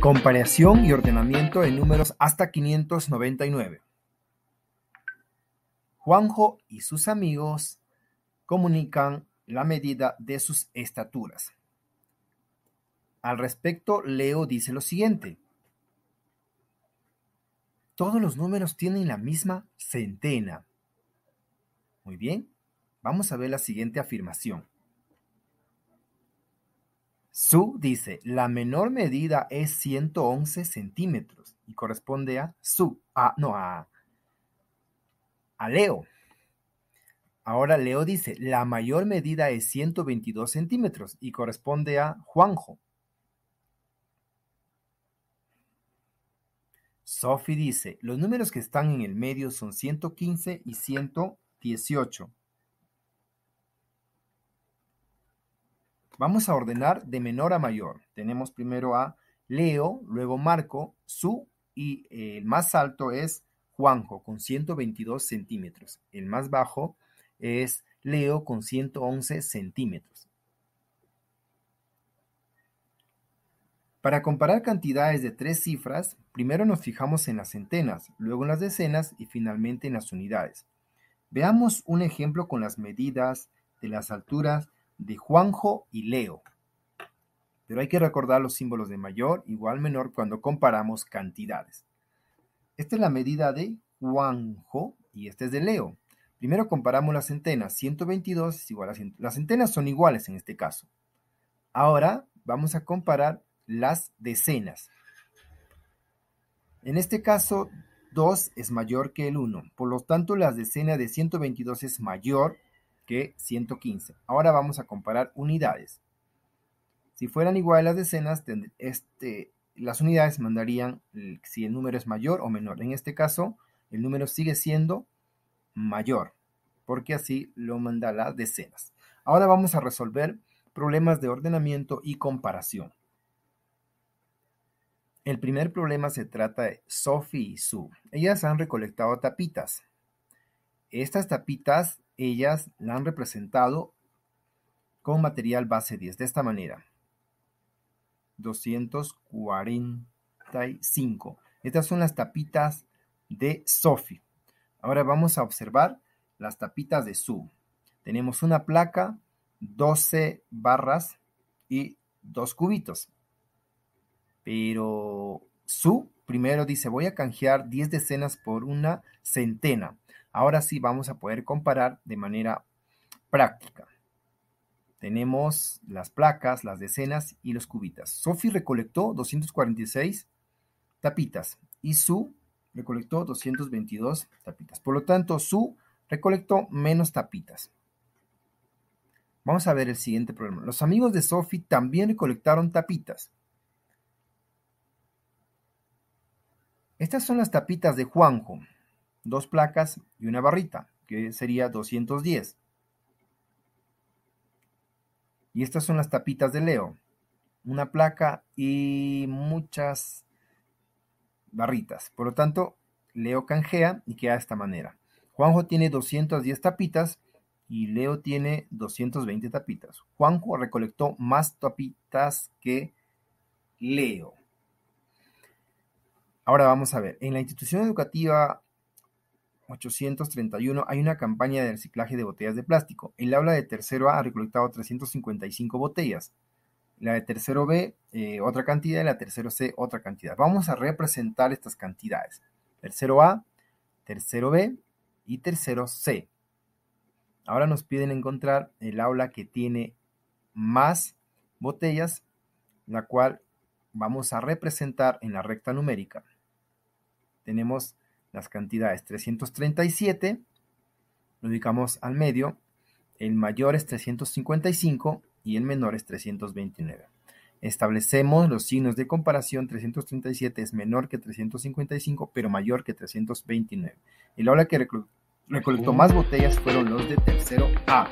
Comparación y ordenamiento de números hasta 599. Juanjo y sus amigos comunican la medida de sus estaturas. Al respecto, Leo dice lo siguiente. Todos los números tienen la misma centena. Muy bien, vamos a ver la siguiente afirmación. Su dice, la menor medida es 111 centímetros y corresponde a su, a, no, a, a Leo. Ahora Leo dice, la mayor medida es 122 centímetros y corresponde a Juanjo. Sophie dice, los números que están en el medio son 115 y 118. Vamos a ordenar de menor a mayor. Tenemos primero a Leo, luego Marco, Su y eh, el más alto es Juanjo con 122 centímetros. El más bajo es Leo con 111 centímetros. Para comparar cantidades de tres cifras, primero nos fijamos en las centenas, luego en las decenas y finalmente en las unidades. Veamos un ejemplo con las medidas de las alturas de Juanjo y Leo. Pero hay que recordar los símbolos de mayor, igual, menor cuando comparamos cantidades. Esta es la medida de Juanjo y esta es de Leo. Primero comparamos las centenas. 122 es igual a 100. Las centenas son iguales en este caso. Ahora vamos a comparar las decenas. En este caso, 2 es mayor que el 1. Por lo tanto, la decena de 122 es mayor que 115. Ahora vamos a comparar unidades. Si fueran iguales las decenas, este, las unidades mandarían eh, si el número es mayor o menor. En este caso, el número sigue siendo mayor, porque así lo manda las decenas. Ahora vamos a resolver problemas de ordenamiento y comparación. El primer problema se trata de Sophie y Sue. Ellas han recolectado tapitas. Estas tapitas ellas la han representado con material base 10, de esta manera. 245. Estas son las tapitas de Sophie. Ahora vamos a observar las tapitas de Sue. Tenemos una placa, 12 barras y dos cubitos. Pero Sue primero dice, voy a canjear 10 decenas por una centena. Ahora sí vamos a poder comparar de manera práctica. Tenemos las placas, las decenas y los cubitas. Sophie recolectó 246 tapitas y Su recolectó 222 tapitas. Por lo tanto, Su recolectó menos tapitas. Vamos a ver el siguiente problema. Los amigos de Sophie también recolectaron tapitas. Estas son las tapitas de Juanjo dos placas y una barrita, que sería 210. Y estas son las tapitas de Leo. Una placa y muchas barritas. Por lo tanto, Leo canjea y queda de esta manera. Juanjo tiene 210 tapitas y Leo tiene 220 tapitas. Juanjo recolectó más tapitas que Leo. Ahora vamos a ver, en la institución educativa 831, hay una campaña de reciclaje de botellas de plástico. El aula de tercero A ha recolectado 355 botellas. La de tercero B, eh, otra cantidad, y la tercero C, otra cantidad. Vamos a representar estas cantidades. Tercero A, tercero B y tercero C. Ahora nos piden encontrar el aula que tiene más botellas, la cual vamos a representar en la recta numérica. Tenemos las cantidades 337, lo ubicamos al medio, el mayor es 355 y el menor es 329. Establecemos los signos de comparación, 337 es menor que 355, pero mayor que 329. El aula que recolectó más botellas fueron los de tercero A.